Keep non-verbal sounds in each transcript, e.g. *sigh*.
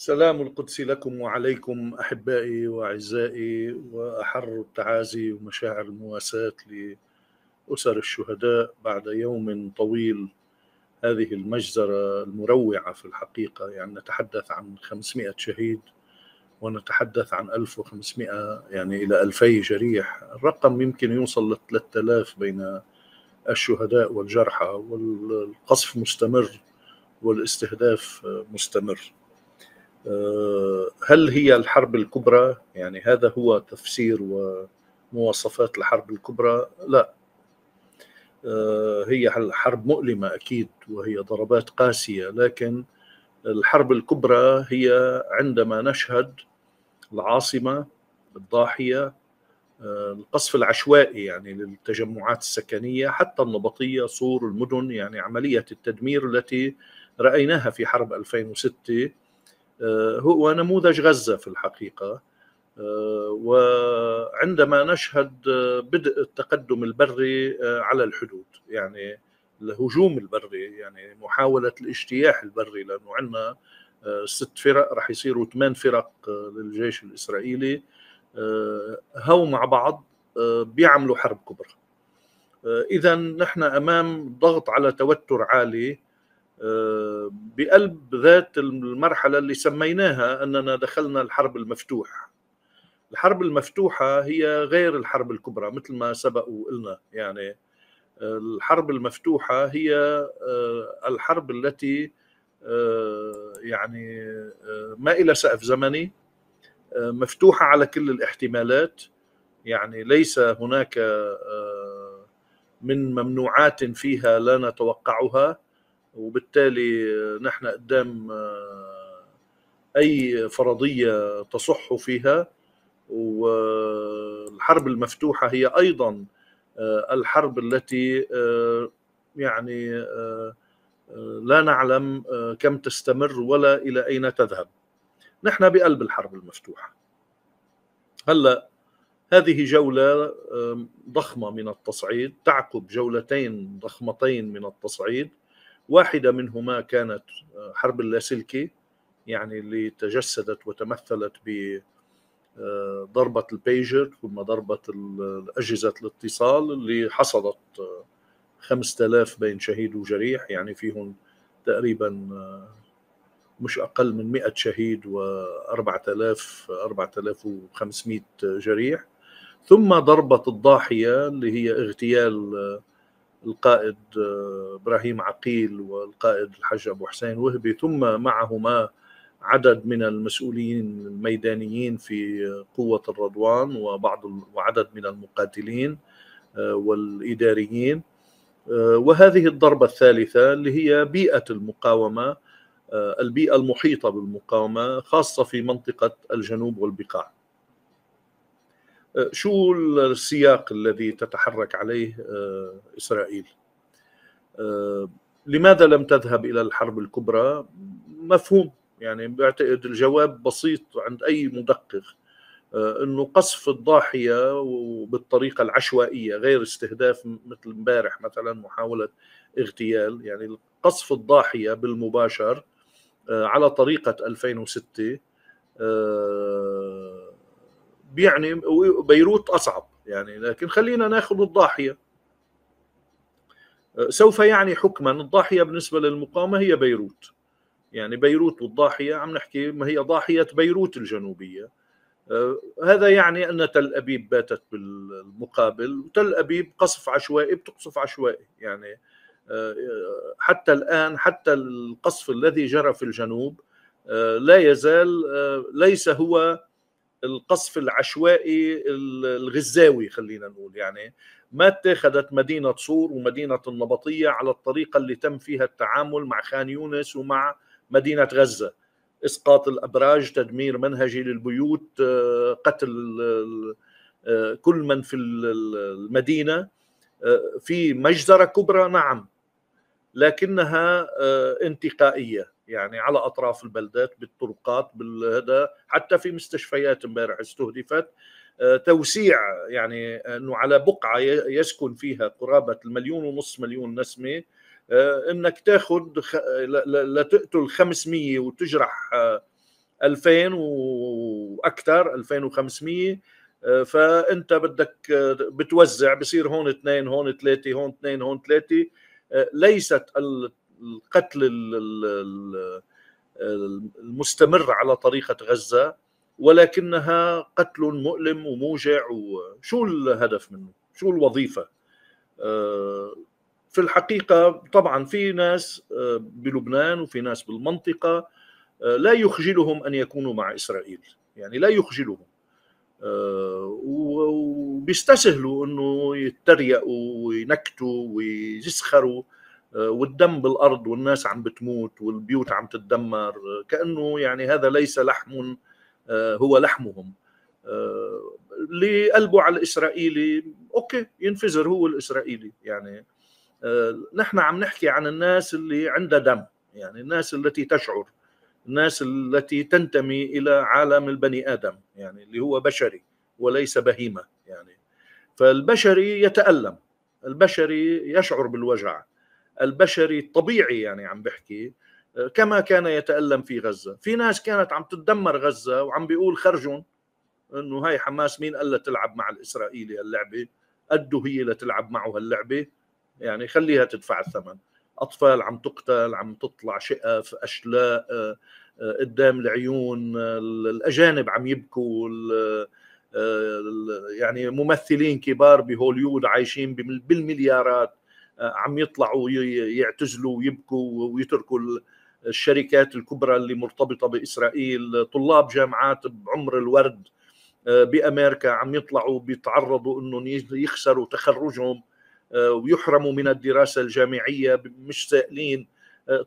سلام القدس لكم وعليكم احبائي واعزائي واحر التعازي ومشاعر المواساه لاسر الشهداء بعد يوم طويل هذه المجزره المروعه في الحقيقه يعني نتحدث عن 500 شهيد ونتحدث عن 1500 يعني الى 2000 جريح الرقم يمكن يوصل ل 3000 بين الشهداء والجرحى والقصف مستمر والاستهداف مستمر آه، هل هي الحرب الكبرى يعني هذا هو تفسير ومواصفات الحرب الكبرى لا آه، هي حرب مؤلمة أكيد وهي ضربات قاسية لكن الحرب الكبرى هي عندما نشهد العاصمة الضاحية آه، القصف العشوائي يعني للتجمعات السكنية حتى النبطية صور المدن يعني عملية التدمير التي رأيناها في حرب 2006 آه، هو نموذج غزة في الحقيقة آه، وعندما نشهد آه، بدء التقدم البري على الحدود يعني الهجوم البري يعني محاولة الاجتياح البري لأنه عندنا ست فرق رح يصيروا ثمان فرق للجيش الإسرائيلي هو مع بعض بيعملوا حرب كبرى إذا نحن أمام ضغط على توتر عالي بقلب ذات المرحله اللي سميناها اننا دخلنا الحرب المفتوحه الحرب المفتوحه هي غير الحرب الكبرى مثل ما سبق وقلنا يعني الحرب المفتوحه هي آه، الحرب التي آه، يعني آه، ما الى سقف زمني مفتوحه على كل الاحتمالات يعني ليس هناك من ممنوعات فيها لا نتوقعها وبالتالي نحن قدام آه، اي فرضيه تصح فيها والحرب المفتوحه هي ايضا آه، الحرب التي آه، يعني لا نعلم كم تستمر ولا الى اين تذهب. نحن بقلب الحرب المفتوحه. هلا هذه جوله ضخمه من التصعيد تعقب جولتين ضخمتين من التصعيد واحدة منهما كانت آه، حرب اللاسلكي يعني اللي تجسدت وتمثلت ب آه، ضربة البيجر ثم ضربة أجهزة الاتصال اللي حصدت 5000 آه، بين شهيد وجريح يعني فيهم تقريبا مش أقل من 100 شهيد و4000 4500 جريح ثم ضربة الضاحية اللي هي اغتيال القائد آه، ابراهيم عقيل والقائد الحاج ابو حسين وهبي ثم معهما عدد من المسؤولين الميدانيين في قوه الرضوان وبعض وعدد من المقاتلين آه، والاداريين آه، وهذه الضربه الثالثه اللي هي بيئه المقاومه البيئه المحيطه بالمقاومه خاصه في منطقه الجنوب والبقاع. آه، شو السياق الذي تتحرك عليه آه، اسرائيل؟ آه، لماذا لم تذهب الى الحرب الكبرى؟ مفهوم يعني بعتقد الجواب بسيط عند اي مدقق انه قصف الضاحيه وبالطريقه العشوائيه غير استهداف مثل امبارح مثلا محاوله اغتيال يعني قصف الضاحيه بالمباشر على طريقه 2006 بيعني بيروت اصعب يعني لكن خلينا ناخذ الضاحيه أه، سوف يعني حكما الضاحيه بالنسبه للمقاومه هي بيروت يعني بيروت والضاحيه عم نحكي ما هي ضاحيه بيروت الجنوبيه أه، هذا يعني ان تل ابيب باتت بالمقابل وتل ابيب قصف عشوائي بتقصف عشوائي يعني أه، حتى الان حتى القصف الذي جرى في الجنوب لا يزال ليس هو القصف العشوائي الغزاوي خلينا نقول يعني ما اتخذت مدينة صور ومدينة النبطية على الطريقة اللي تم فيها التعامل مع خان يونس ومع مدينة غزة إسقاط الأبراج تدمير منهجي للبيوت آه، قتل آه، كل من في المدينة آه، في مجزرة كبرى نعم لكنها آه، انتقائيه يعني على اطراف البلدات بالطرقات بالهذا حتى في مستشفيات امبارح استهدفت آه، توسيع يعني انه على بقعه يسكن فيها قرابه المليون ونص مليون نسمه آه، انك تاخذ لا تقتل 500 وتجرح 2000 واكثر 2500 فانت بدك بتوزع بصير هون اثنين هون ثلاثه هون اثنين هون ثلاثه ليست القتل المستمر على طريقه غزه ولكنها قتل مؤلم وموجع وشو الهدف منه؟ شو الوظيفه؟ آه، في الحقيقه طبعا في ناس آه، بلبنان وفي ناس بالمنطقه آه، لا يخجلهم ان يكونوا مع اسرائيل، يعني لا يخجلهم آه، وبيستسهلوا انه يتريقوا وينكتوا ويسخروا آه، والدم بالارض والناس عم بتموت والبيوت عم تتدمر كانه يعني هذا ليس لحم آه، هو لحمهم اللي قلبه على الاسرائيلي اوكي ينفجر هو الاسرائيلي يعني نحن عم نحكي عن الناس اللي عندها دم يعني الناس التي تشعر الناس التي تنتمي الى عالم البني ادم يعني اللي هو بشري وليس بهيمه يعني فالبشري يتالم البشري يشعر بالوجع البشري الطبيعي يعني عم بحكي كما كان يتالم في غزه في ناس كانت عم تدمر غزه وعم بيقول خرجون انه هاي حماس مين قال تلعب مع الاسرائيلي هاللعبه قدوا هي لتلعب معه هاللعبه يعني خليها تدفع الثمن اطفال عم تقتل عم تطلع شقف اشلاء قدام العيون الاجانب عم يبكوا يعني ممثلين كبار بهوليود عايشين بالمليارات عم يطلعوا يعتزلوا ويبكوا ويتركوا الشركات الكبرى اللي مرتبطه باسرائيل طلاب جامعات بعمر الورد بامريكا عم يطلعوا بيتعرضوا انهم يخسروا تخرجهم ويحرموا من الدراسه الجامعيه مش سائلين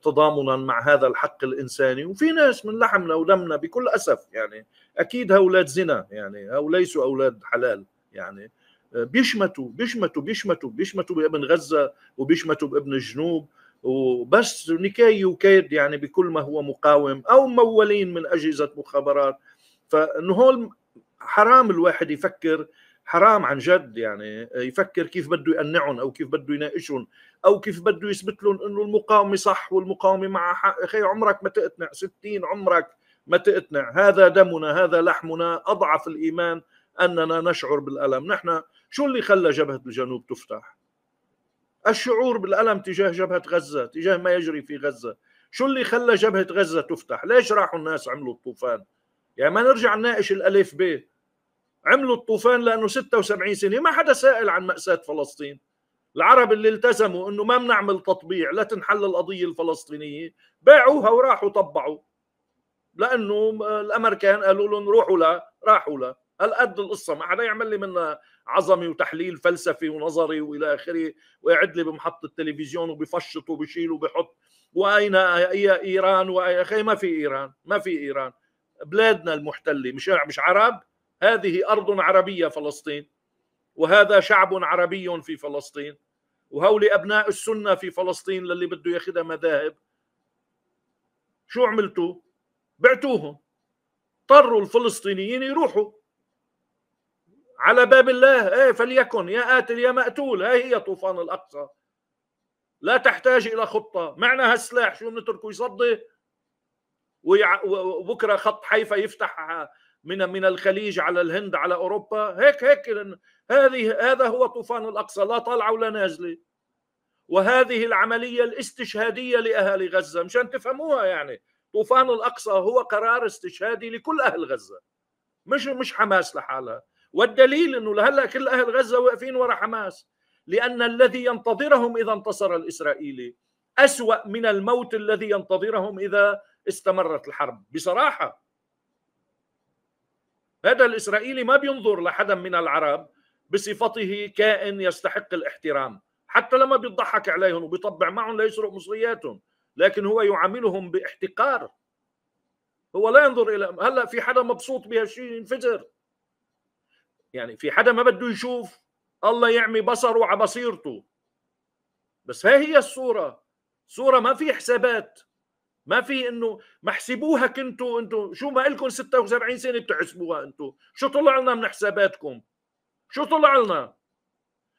تضامنا مع هذا الحق الانساني وفي ناس من لحمنا ودمنا بكل اسف يعني اكيد هؤلاء زنا يعني او ليسوا اولاد حلال يعني بيشمتوا بيشمتوا بيشمتوا بيشمتوا بابن غزه وبيشمتوا بابن الجنوب وبس نكاي وكيد يعني بكل ما هو مقاوم او مولين من اجهزه مخابرات فانه هول حرام الواحد يفكر حرام عن جد يعني يفكر كيف بده يقنعهم او كيف بده يناقشهم او كيف بده يثبت لهم انه المقاومه صح والمقاومه مع حق اخي عمرك ما تقتنع 60 عمرك ما تقتنع هذا دمنا هذا لحمنا اضعف الايمان اننا نشعر بالالم نحن شو اللي خلى جبهه الجنوب تفتح الشعور بالالم تجاه جبهه غزه تجاه ما يجري في غزه شو اللي خلى جبهه غزه تفتح ليش راحوا الناس عملوا الطوفان يعني ما نرجع نناقش الالف ب عملوا الطوفان لانه 76 سنه ما حدا سائل عن ماساه فلسطين العرب اللي التزموا انه ما بنعمل تطبيع لا تنحل القضيه الفلسطينيه باعوها وراحوا طبعوا لانه الامريكان قالوا لهم روحوا لا راحوا لا هالقد القصه ما حدا يعمل لي منها عظمه وتحليل فلسفي ونظري والى اخره ويعد لي بمحط التلفزيون وبفشط وبشيل وبحط واين هي ايران واي اخي ما في ايران ما في ايران بلادنا المحتله مش مش عرب هذه ارض عربيه فلسطين وهذا شعب عربي في فلسطين وهول أبناء السنة في فلسطين للي بده ياخذها مذاهب شو عملتوا بعتوهم اضطروا الفلسطينيين يروحوا على باب الله ايه فليكن يا قاتل يا مقتول هاي هي طوفان الأقصى لا تحتاج إلى خطة معنى هالسلاح شو بنتركه يصدي ويع... وبكرة خط حيفا يفتح من من الخليج على الهند على أوروبا هيك هيك هذه هذا هو طوفان الاقصى لا طالعه ولا نازله وهذه العمليه الاستشهاديه لاهالي غزه مشان تفهموها يعني طوفان الاقصى هو قرار استشهادي لكل اهل غزه مش مش حماس لحالها والدليل انه لهلا كل اهل غزه واقفين ورا حماس لان الذي ينتظرهم اذا انتصر الاسرائيلي اسوا من الموت الذي ينتظرهم اذا استمرت الحرب بصراحه هذا الاسرائيلي ما بينظر لحدا من العرب بصفته كائن يستحق الاحترام حتى لما بيضحك عليهم وبيطبع معهم ليسرق مصرياتهم لكن هو يعاملهم باحتقار هو لا ينظر الى هلا في حدا مبسوط بهالشيء ينفجر يعني في حدا ما بده يشوف الله يعمي بصره على بصيرته بس هاي هي الصوره صوره ما في حسابات ما في انه ما حسبوها كنتوا انتوا شو ما لكم 76 سنه بتحسبوها انتوا شو طلع لنا من حساباتكم شو طلع لنا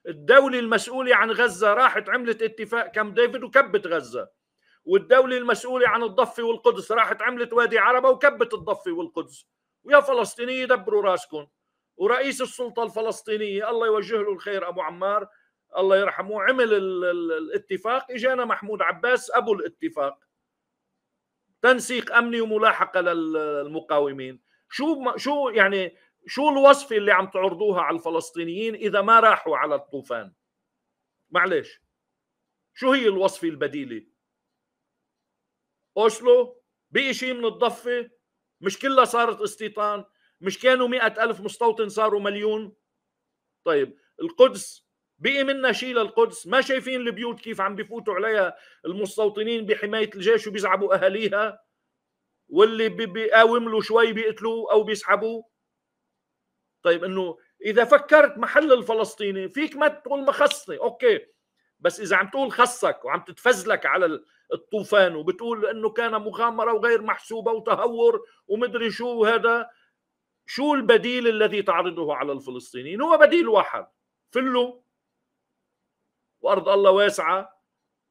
الدولة المسؤولة عن غزة راحت عملت اتفاق كم ديفيد وكبت غزة والدولة المسؤولة عن الضفة والقدس راحت عملت وادي عربة وكبت الضفة والقدس ويا فلسطينية دبروا راسكم ورئيس السلطة الفلسطينية الله يوجه له الخير أبو عمار الله يرحمه عمل الاتفاق اجانا محمود عباس ابو الاتفاق تنسيق امني وملاحقه للمقاومين شو شو يعني شو الوصفة اللي عم تعرضوها على الفلسطينيين إذا ما راحوا على الطوفان معلش شو هي الوصفة البديلة أوسلو بقي شيء من الضفة مش كلها صارت استيطان مش كانوا مئة ألف مستوطن صاروا مليون طيب القدس بقي منا شيء للقدس ما شايفين البيوت كيف عم بفوتوا عليها المستوطنين بحماية الجيش وبيزعبوا أهاليها واللي بيقاوم له شوي بيقتلوه أو بيسحبوه طيب انه اذا فكرت محل الفلسطيني فيك ما تقول ما خصني اوكي بس اذا عم تقول خصك وعم تتفزلك على الطوفان وبتقول انه كان مغامره وغير محسوبه وتهور ومدري شو هذا شو البديل الذي تعرضه على الفلسطينيين هو بديل واحد فلوا وارض الله واسعه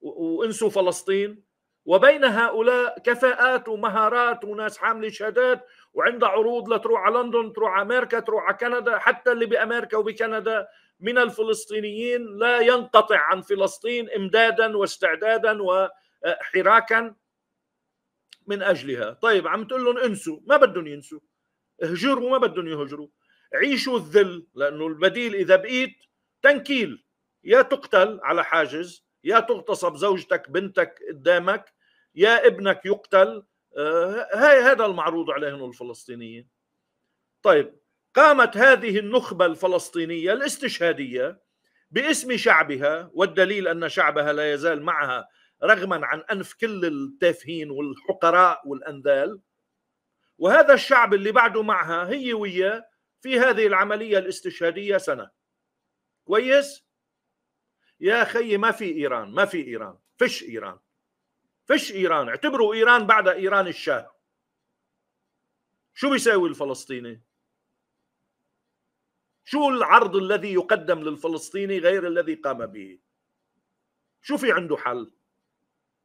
وانسوا فلسطين وبين هؤلاء كفاءات ومهارات وناس حامله شهادات وعندها عروض لتروح على لندن تروح على امريكا تروح على كندا حتى اللي بامريكا وبكندا من الفلسطينيين لا ينقطع عن فلسطين امدادا واستعدادا وحراكا من اجلها طيب عم تقول لهم انسوا ما بدهم ينسوا اهجروا ما بدهم يهجروا عيشوا الذل لانه البديل اذا بقيت تنكيل يا تقتل على حاجز يا تغتصب زوجتك بنتك قدامك يا ابنك يقتل آه، هاي هذا المعروض عليهم الفلسطينيين طيب قامت هذه النخبة الفلسطينية الاستشهادية باسم شعبها والدليل أن شعبها لا يزال معها رغما عن أنف كل التافهين والحقراء والأنذال وهذا الشعب اللي بعده معها هي وياه في هذه العملية الاستشهادية سنة كويس؟ يا خي ما في ايران ما في ايران فش ايران فش ايران اعتبروا ايران بعد ايران الشاه شو بيساوي الفلسطيني شو العرض الذي يقدم للفلسطيني غير الذي قام به شو في عنده حل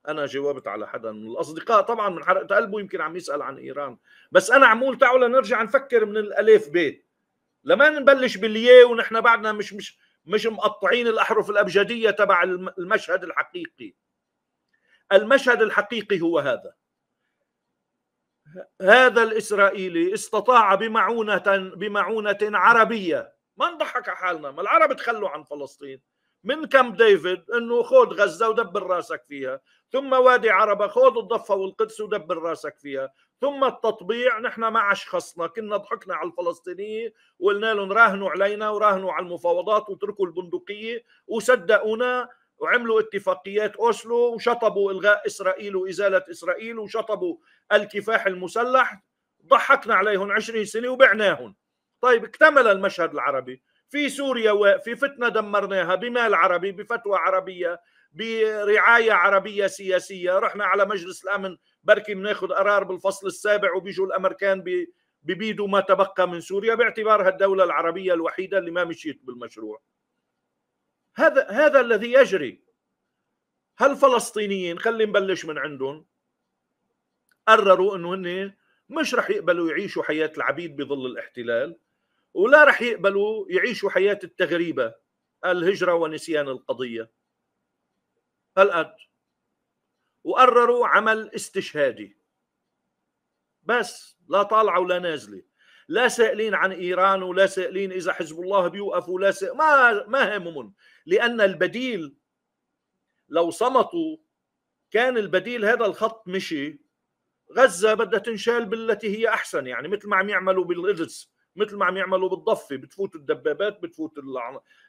انا جاوبت على حدا من الاصدقاء طبعا من حرقه قلبه يمكن عم يسال عن ايران بس انا عم اقول تعالوا نرجع نفكر من الالف ب لما نبلش بالياء ونحن بعدنا مش مش مش مقطعين الاحرف الابجديه تبع المشهد الحقيقي المشهد الحقيقي هو هذا هذا الاسرائيلي استطاع بمعونه بمعونه عربيه ما نضحك على حالنا ما العرب تخلوا عن فلسطين من كامب ديفيد انه خذ غزه ودبر راسك فيها ثم وادي عربه خذ الضفه والقدس ودبر راسك فيها ثم التطبيع نحن ما خصنا كنا ضحكنا على الفلسطينيين وقلنا لهم راهنوا علينا وراهنوا على المفاوضات وتركوا البندقيه وصدقونا وعملوا اتفاقيات اوسلو وشطبوا الغاء اسرائيل وازاله اسرائيل وشطبوا الكفاح المسلح ضحكنا عليهم 20 سنه وبعناهم طيب اكتمل المشهد العربي في سوريا وفي فتنة دمرناها بمال عربي بفتوى عربية برعاية عربية سياسية رحنا على مجلس الأمن بركي بناخذ قرار بالفصل السابع وبيجوا الأمريكان ببيدوا ما تبقى من سوريا باعتبارها الدولة العربية الوحيدة اللي ما مشيت بالمشروع هذا هذا الذي يجري هل فلسطينيين خلي نبلش من عندهم قرروا انه هن مش رح يقبلوا يعيشوا حياة العبيد بظل الاحتلال ولا رح يقبلوا يعيشوا حياة التغريبة الهجرة ونسيان القضية هالقد وقرروا عمل استشهادي بس لا طالعة ولا نازلة لا سائلين عن إيران ولا سائلين إذا حزب الله بيوقف ولا سائل ما, ما همهم لأن البديل لو صمتوا كان البديل هذا الخط مشي غزة بدها تنشال بالتي هي أحسن يعني مثل ما عم يعملوا بالقدس مثل ما عم يعملوا بالضفه بتفوتوا الدبابات بتفوت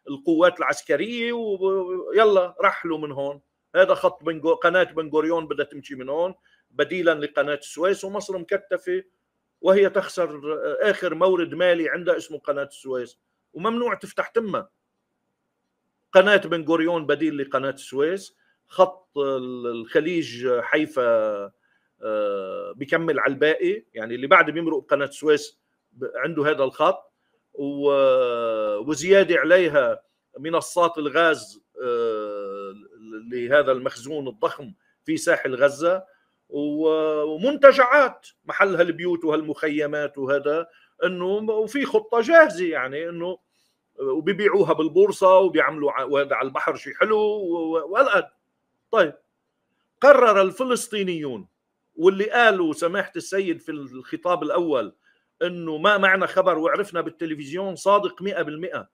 القوات العسكريه ويلا رحلوا من هون هذا خط بنجو... قناه بن غوريون بدها تمشي من هون بديلا لقناه السويس ومصر مكتفه وهي تخسر اخر مورد مالي عندها اسمه قناه السويس وممنوع تفتح تمها قناه بن غوريون بديل لقناه السويس خط الخليج حيفا آه، بكمل على الباقي يعني اللي بعد بيمرق قناه السويس عنده هذا الخط وزياده عليها منصات الغاز آه، لهذا المخزون الضخم في ساحل غزه ومنتجعات محل هالبيوت وهالمخيمات وهذا انه وفي خطه جاهزه يعني انه وبيبيعوها بالبورصه وبيعملوا وهذا على البحر شيء حلو والقد طيب قرر الفلسطينيون واللي قالوا سماحه السيد في الخطاب الاول انه ما معنى خبر وعرفنا بالتلفزيون صادق 100%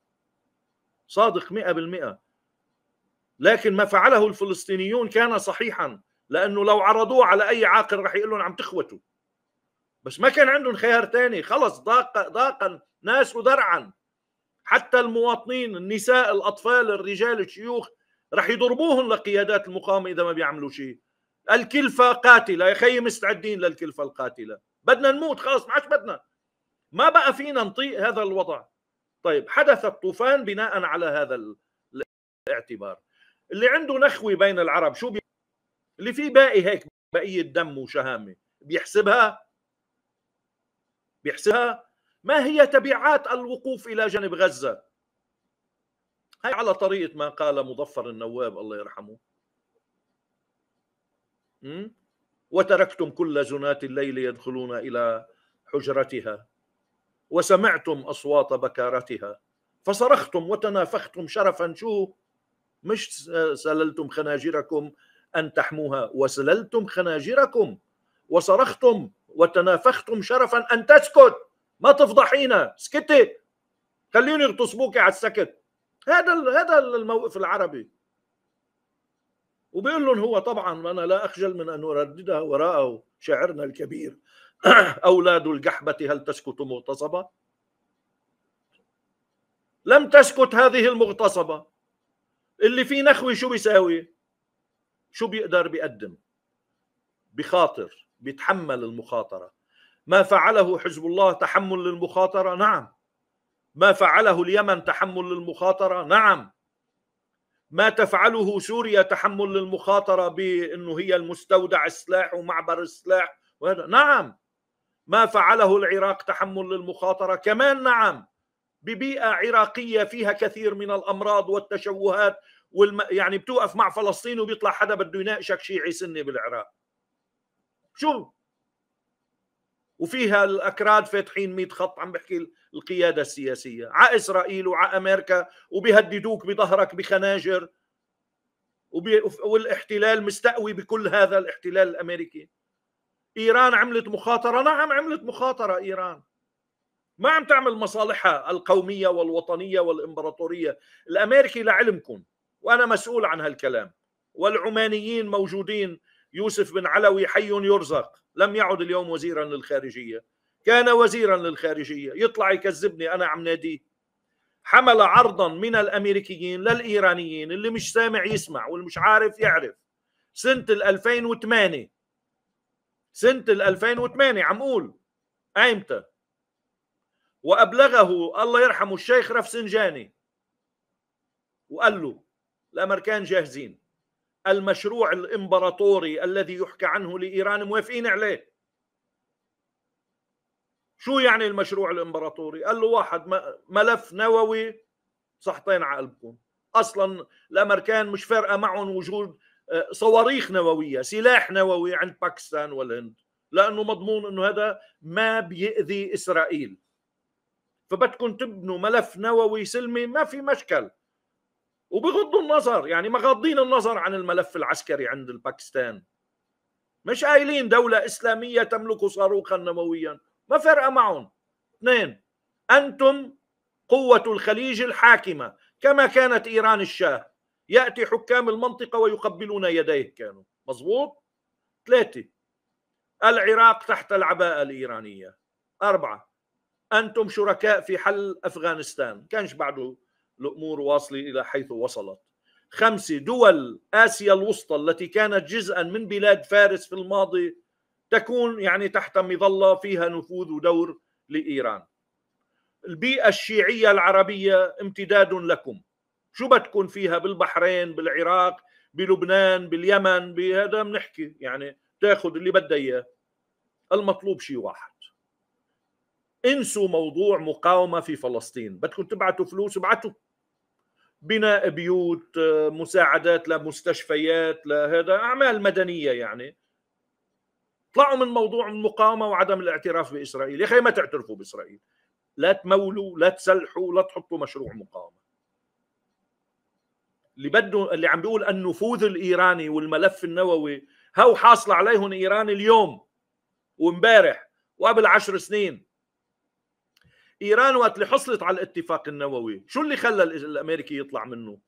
صادق 100% لكن ما فعله الفلسطينيون كان صحيحا لانه لو عرضوه على اي عاقل راح يقول لهم عم تخوتوا بس ما كان عندهم خيار ثاني خلص ضاق ضاقا ناس ودرعا حتى المواطنين النساء الاطفال الرجال الشيوخ راح يضربوهم لقيادات المقاومه اذا ما بيعملوا شيء الكلفه قاتله يا خيي مستعدين للكلفه القاتله بدنا نموت خلص ما عادش بدنا ما بقى فينا نطيق هذا الوضع طيب حدث الطوفان بناء على هذا الاعتبار اللي عنده نخوة بين العرب شو بي... اللي فيه باقي هيك بقية دم وشهامة بيحسبها بيحسبها ما هي تبعات الوقوف إلى جانب غزة هاي على طريقة ما قال مظفر النواب الله يرحمه وتركتم كل زنات الليل يدخلون إلى حجرتها وسمعتم اصوات بكارتها فصرختم وتنافختم شرفا شو مش سللتم خناجركم ان تحموها وسللتم خناجركم وصرختم وتنافختم شرفا ان تسكت ما تفضحينا سكتي خليني يغتصبوك على السكت هذا هذا الموقف العربي وبيقول لهم هو طبعا انا لا اخجل من ان ارددها وراءه شاعرنا الكبير *clears throat* أولاد القحبة هل تسكت مغتصبة؟ لم تسكت هذه المغتصبة اللي في نخوي شو بيساوي؟ شو بيقدر بيقدم؟ بخاطر بيتحمل المخاطرة ما فعله حزب الله تحمل للمخاطرة نعم ما فعله اليمن تحمل للمخاطرة نعم ما تفعله سوريا تحمل للمخاطرة بأنه هي المستودع السلاح ومعبر السلاح وهذا نعم ما فعله العراق تحمل للمخاطرة كمان نعم ببيئة عراقية فيها كثير من الأمراض والتشوهات والم... يعني بتوقف مع فلسطين وبيطلع حدا بده يناقشك شيعي سني بالعراق شو وفيها الاكراد فاتحين 100 خط عم بحكي القياده السياسيه ع اسرائيل وع امريكا وبيهددوك بظهرك بخناجر وبي... والاحتلال مستقوي بكل هذا الاحتلال الامريكي ايران عملت مخاطره نعم عملت مخاطره ايران ما عم تعمل مصالحها القوميه والوطنيه والامبراطوريه الامريكي لعلمكم وانا مسؤول عن هالكلام والعمانيين موجودين يوسف بن علوي حي يرزق لم يعد اليوم وزيرا للخارجيه كان وزيرا للخارجيه يطلع يكذبني انا عم ناديه حمل عرضا من الامريكيين للايرانيين اللي مش سامع يسمع والمش عارف يعرف سنه 2008 سنة 2008 عم قول أيمتى وأبلغه الله يرحمه الشيخ رفسنجاني وقال له الأمريكان جاهزين المشروع الإمبراطوري الذي يحكى عنه لإيران موافقين عليه شو يعني المشروع الإمبراطوري قال له واحد ملف نووي صحتين على قلبكم اصلا الامريكان مش فارقه معهم وجود آه، صواريخ نوويه سلاح نووي عند باكستان والهند لانه مضمون انه هذا ما بيأذي اسرائيل فبدكم تبنوا ملف نووي سلمي ما في مشكل وبغضوا النظر يعني مغضين النظر عن الملف العسكري عند الباكستان مش قايلين دولة إسلامية تملك صاروخا نوويا ما فرق معهم اثنين أنتم قوة الخليج الحاكمة كما كانت إيران الشاه يأتي حكام المنطقة ويقبلون يديه كانوا مظبوط ثلاثة العراق تحت العباءة الإيرانية أربعة أنتم شركاء في حل أفغانستان كانش بعده الأمور واصلة إلى حيث وصلت خمسة دول آسيا الوسطى التي كانت جزءا من بلاد فارس في الماضي تكون يعني تحت مظلة فيها نفوذ ودور لإيران البيئة الشيعية العربية امتداد لكم شو بتكون فيها بالبحرين بالعراق بلبنان باليمن بهذا بنحكي يعني تاخذ اللي بدها اياه المطلوب شيء واحد انسوا موضوع مقاومه في فلسطين بدكم تبعتوا فلوس ابعتوا بناء بيوت مساعدات لمستشفيات لهذا اعمال مدنيه يعني طلعوا من موضوع المقاومه وعدم الاعتراف باسرائيل يا اخي ما تعترفوا باسرائيل لا تمولوا لا تسلحوا لا تحطوا مشروع مقاومه اللي بده اللي عم بيقول النفوذ الايراني والملف النووي هو حاصل عليهم ايران اليوم وامبارح وقبل عشر سنين ايران وقت اللي حصلت على الاتفاق النووي شو اللي خلى الامريكي يطلع منه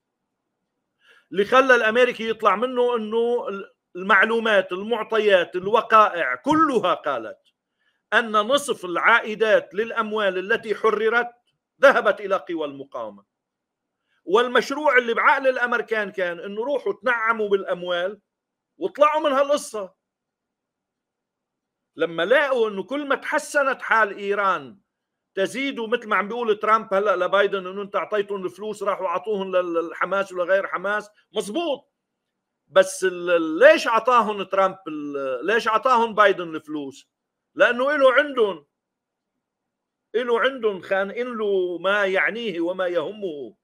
اللي خلى الامريكي يطلع منه انه المعلومات المعطيات الوقائع كلها قالت ان نصف العائدات للاموال التي حررت ذهبت الى قوى المقاومه والمشروع اللي بعقل الامريكان كان انه روحوا تنعموا بالاموال وطلعوا من هالقصه لما لقوا انه كل ما تحسنت حال ايران تزيدوا مثل ما عم بيقول ترامب هلا لبايدن انه انت اعطيتهم الفلوس راحوا اعطوهم للحماس ولغير حماس مزبوط بس ليش اعطاهم ترامب ليش اعطاهم بايدن الفلوس لانه له عندهم له عندهم خانقين له ما يعنيه وما يهمه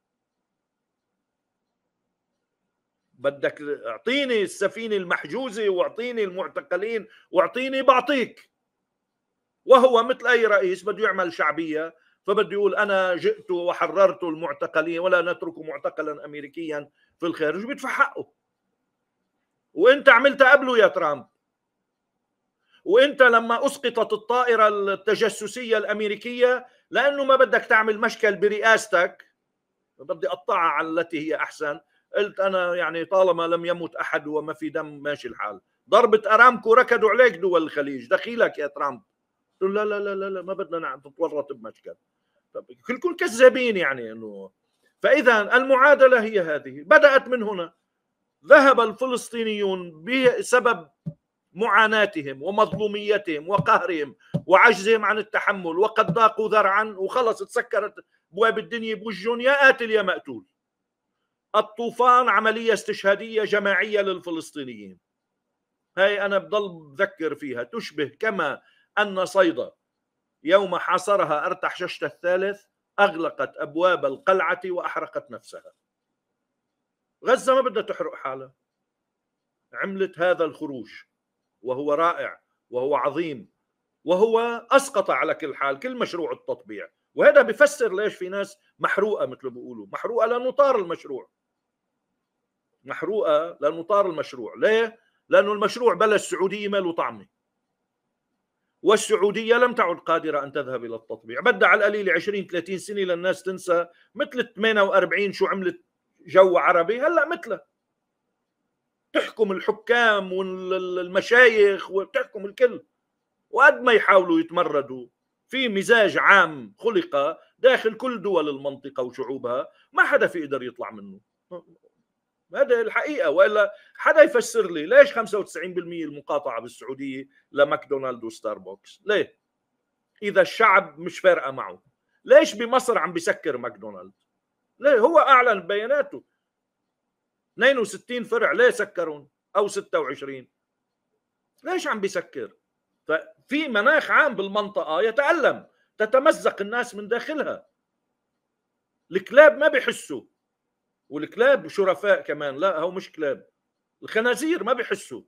بدك اعطيني السفينه المحجوزه واعطيني المعتقلين واعطيني بعطيك وهو مثل اي رئيس بده يعمل شعبيه فبده يقول انا جئت وحررت المعتقلين ولا نترك معتقلا امريكيا في الخارج بيدفع حقه وانت عملت قبله يا ترامب وانت لما اسقطت الطائره التجسسيه الامريكيه لانه ما بدك تعمل مشكل برئاستك بدي اقطعها على التي هي احسن قلت انا يعني طالما لم يمت احد وما في دم ماشي الحال ضربه ارامكو ركضوا عليك دول الخليج دخيلك يا ترامب قلت لا لا لا لا, لا ما بدنا نتورط بمشكل كلكم كذابين يعني انه فاذا المعادله هي هذه بدات من هنا ذهب الفلسطينيون بسبب معاناتهم ومظلوميتهم وقهرهم وعجزهم عن التحمل وقد ضاقوا ذرعا وخلص تسكرت ابواب الدنيا بوجههم يا قاتل يا مقتول الطوفان عملية استشهادية جماعية للفلسطينيين هاي أنا بضل بذكر فيها تشبه كما أن صيدا يوم حاصرها أرتحششت الثالث أغلقت أبواب القلعة وأحرقت نفسها غزة ما بدها تحرق حالها عملت هذا الخروج وهو رائع وهو عظيم وهو أسقط على كل حال كل مشروع التطبيع وهذا بفسر ليش في ناس محروقة مثل ما بيقولوا محروقة لأنه طار المشروع محروقه لانه طار المشروع، ليه؟ لانه المشروع بلا السعوديه ما له طعمه. والسعوديه لم تعد قادره ان تذهب الى التطبيع، بدها على القليل 20 30 سنه للناس تنسى مثل 48 شو عملت جو عربي هلا مثلها. تحكم الحكام والمشايخ وتحكم الكل وقد ما يحاولوا يتمردوا في مزاج عام خلق داخل كل دول المنطقه وشعوبها ما حدا في يقدر يطلع منه هذا الحقيقه والا حدا يفسر لي ليش 95% المقاطعه بالسعوديه لماكدونالد وستاربكس ليه اذا الشعب مش فارقه معه ليش بمصر عم بسكر ماكدونالد ليه هو اعلن بياناته 62 فرع ليه سكرون او 26 ليش عم بسكر ففي مناخ عام بالمنطقه يتالم تتمزق الناس من داخلها الكلاب ما بيحسوا والكلاب شرفاء كمان لا هو مش كلاب الخنازير ما بيحسوا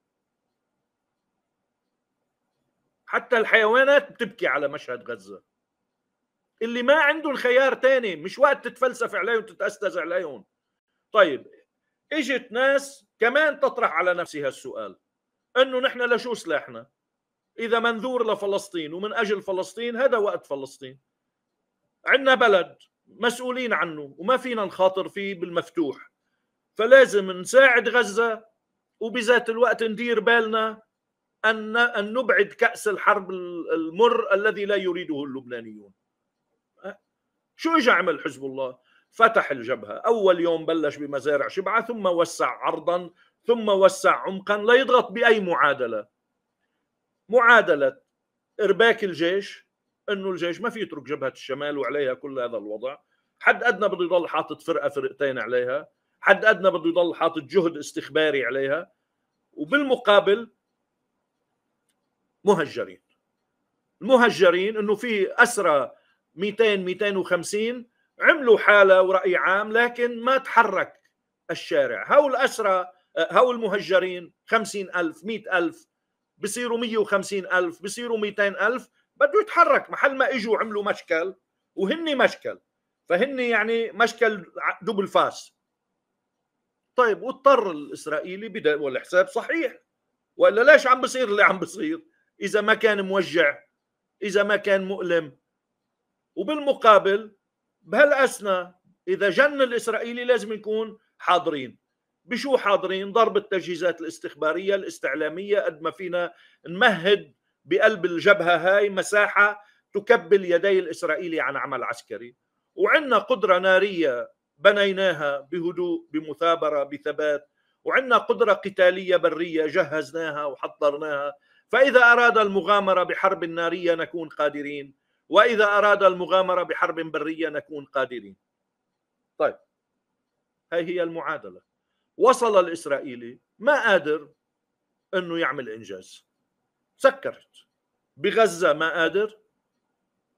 حتى الحيوانات بتبكي على مشهد غزة اللي ما عنده الخيار تاني مش وقت تتفلسف عليهم وتتأستاذ عليهم طيب اجت ناس كمان تطرح على نفسها السؤال انه نحن لشو سلاحنا اذا منذور لفلسطين ومن اجل فلسطين هذا وقت فلسطين عندنا بلد مسؤولين عنه وما فينا نخاطر فيه بالمفتوح فلازم نساعد غزة وبذات الوقت ندير بالنا أن أن نبعد كأس الحرب المر الذي لا يريده اللبنانيون أه؟ شو إجا عمل حزب الله؟ فتح الجبهة أول يوم بلش بمزارع شبعة ثم وسع عرضا ثم وسع عمقا لا يضغط بأي معادلة معادلة إرباك الجيش انه الجيش ما في يترك جبهه الشمال وعليها كل هذا الوضع حد ادنى بده يضل حاطط فرقه فرقتين عليها حد ادنى بده يضل حاطط جهد استخباري عليها وبالمقابل مهجرين المهجرين انه في اسرى 200 250 عملوا حاله وراي عام لكن ما تحرك الشارع هو الاسرى هو المهجرين 50000 100000 بصيروا 150000 بصيروا 200000 بده يتحرك محل ما اجوا عملوا مشكل وهن مشكل فهن يعني مشكل دبل فاس طيب واضطر الاسرائيلي بدا والحساب صحيح والا ليش عم بصير اللي عم بصير اذا ما كان موجع اذا ما كان مؤلم وبالمقابل بهالاثناء اذا جن الاسرائيلي لازم يكون حاضرين بشو حاضرين ضرب التجهيزات الاستخباريه الاستعلاميه قد ما فينا نمهد بقلب الجبهة هاي مساحة تكبل يدي الإسرائيلي عن عمل عسكري وعندنا قدرة نارية بنيناها بهدوء بمثابرة بثبات وعندنا قدرة قتالية برية جهزناها وحضرناها فإذا أراد المغامرة بحرب نارية نكون قادرين وإذا أراد المغامرة بحرب برية نكون قادرين طيب هاي هي المعادلة وصل الإسرائيلي ما قادر أنه يعمل إنجاز سكرت بغزة ما قادر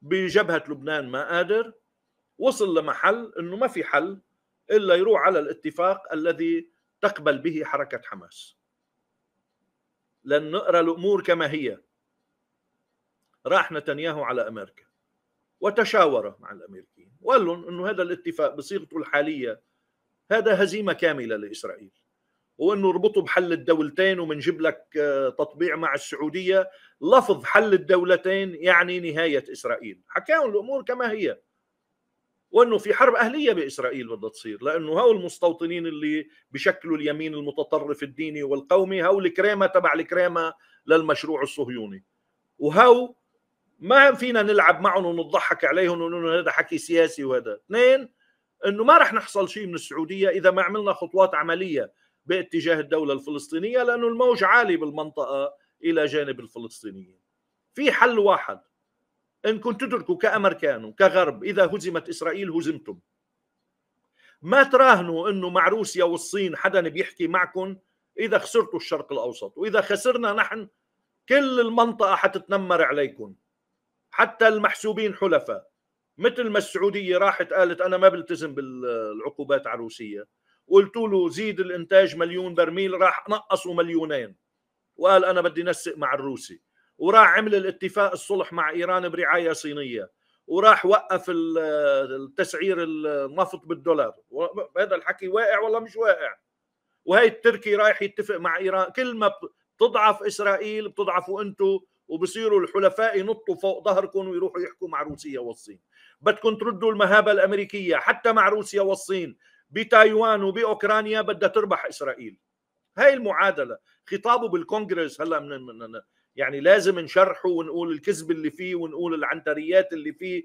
بجبهة لبنان ما قادر وصل لمحل أنه ما في حل إلا يروح على الاتفاق الذي تقبل به حركة حماس لن نقرأ الأمور كما هي راح نتنياهو على أمريكا وتشاور مع الأمريكيين وقال لهم أنه هذا الاتفاق بصيغته الحالية هذا هزيمة كاملة لإسرائيل وانه اربطه بحل الدولتين ومنجيب لك آه، تطبيع مع السعوديه لفظ حل الدولتين يعني نهايه اسرائيل حكاهم الامور كما هي وانه في حرب اهليه باسرائيل بدها تصير لانه هؤلاء المستوطنين اللي بشكلوا اليمين المتطرف الديني والقومي هؤلاء الكريمه تبع الكريمه للمشروع الصهيوني وهو ما فينا نلعب معهم ونضحك عليهم ونقول هذا حكي سياسي وهذا اثنين انه ما رح نحصل شيء من السعوديه اذا ما عملنا خطوات عمليه باتجاه الدولة الفلسطينية لأنه الموج عالي بالمنطقة إلى جانب الفلسطينيين في حل واحد إنكم تدركوا كأمريكان وكغرب إذا هزمت إسرائيل هزمتم ما تراهنوا انه مع روسيا والصين حدا بيحكي معكم اذا خسرتوا الشرق الاوسط واذا خسرنا نحن كل المنطقه حتتنمر عليكم حتى المحسوبين حلفاء مثل ما السعوديه راحت قالت انا ما بلتزم بالعقوبات على روسيا قلت له زيد الانتاج مليون برميل راح نقصوا مليونين وقال انا بدي نسق مع الروسي وراح عمل الاتفاق الصلح مع ايران برعايه صينيه وراح وقف التسعير النفط بالدولار هذا الحكي واقع ولا مش واقع وهي التركي رايح يتفق مع ايران كل ما بتضعف اسرائيل بتضعفوا انتم وبصيروا الحلفاء ينطوا فوق ظهركم ويروحوا يحكوا مع روسيا والصين بدكم تردوا المهابه الامريكيه حتى مع روسيا والصين بتايوان وباوكرانيا بدها تربح اسرائيل هاي المعادله خطابه بالكونغرس هلا من, يعني لازم نشرحه ونقول الكذب اللي فيه ونقول العنتريات اللي فيه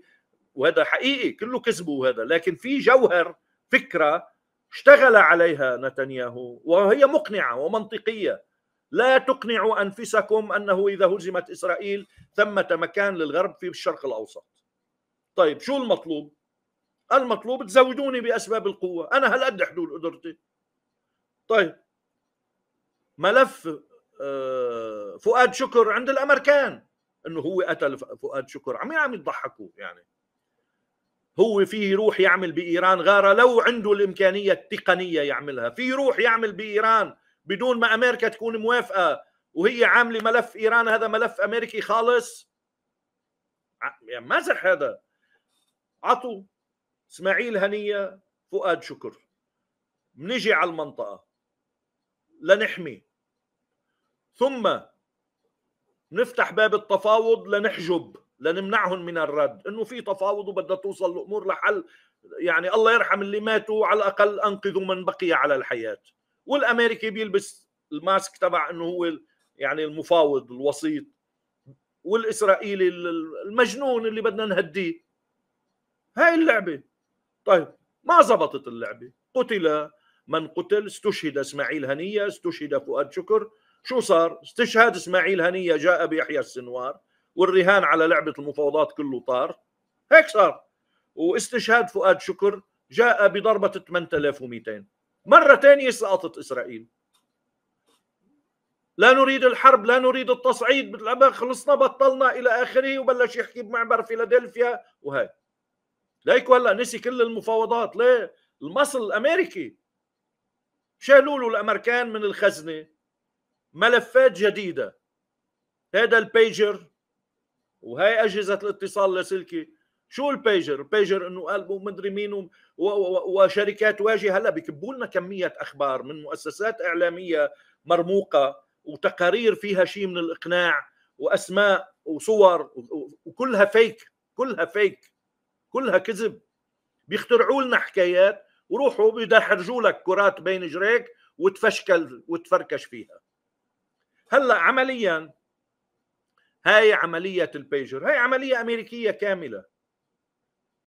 وهذا حقيقي كله كذبه وهذا لكن في جوهر فكره اشتغل عليها نتنياهو وهي مقنعه ومنطقيه لا تقنعوا انفسكم انه اذا هزمت اسرائيل ثمه مكان للغرب في الشرق الاوسط طيب شو المطلوب المطلوب تزودوني باسباب القوه انا هالقد حدود قدرتي طيب ملف آه، فؤاد شكر عند الامريكان انه هو قتل فؤاد شكر عم عم يضحكوا يعني هو في يروح يعمل بايران غاره لو عنده الامكانيه التقنيه يعملها في يروح يعمل بايران بدون ما امريكا تكون موافقه وهي عامله ملف ايران هذا ملف امريكي خالص يعني مزح هذا عطوا اسماعيل هنيه فؤاد شكر بنجي على المنطقه لنحمي ثم نفتح باب التفاوض لنحجب لنمنعهم من الرد انه في تفاوض وبدها توصل الامور لحل يعني الله يرحم اللي ماتوا على الاقل انقذوا من بقي على الحياه والامريكي بيلبس الماسك تبع انه هو يعني المفاوض الوسيط والاسرائيلي المجنون اللي بدنا نهديه هاي اللعبه طيب ما زبطت اللعبه قتل من قتل استشهد اسماعيل هنيه استشهد فؤاد شكر شو صار استشهاد اسماعيل هنيه جاء بيحيى السنوار والرهان على لعبه المفاوضات كله طار هيك صار واستشهاد فؤاد شكر جاء بضربه 8200 مره ثانيه سقطت اسرائيل لا نريد الحرب لا نريد التصعيد خلصنا بطلنا الى اخره وبلش يحكي بمعبر فيلادلفيا وهي ليك ولا نسي كل المفاوضات ليه المصل الامريكي شالوا له الامريكان من الخزنه ملفات جديده هذا البيجر وهي اجهزه الاتصال اللاسلكي شو البيجر البيجر انه قلبوا مدري مين وشركات واجهه هلا بكبوا لنا كميه اخبار من مؤسسات اعلاميه مرموقه وتقارير فيها شيء من الاقناع واسماء وصور وكلها فيك كلها فيك كلها كذب بيخترعوا لنا حكايات وروحوا بيدحرجوا لك كرات بين جريك وتفشكل وتفركش فيها هلا عمليا هاي عملية البيجر هاي عملية أمريكية كاملة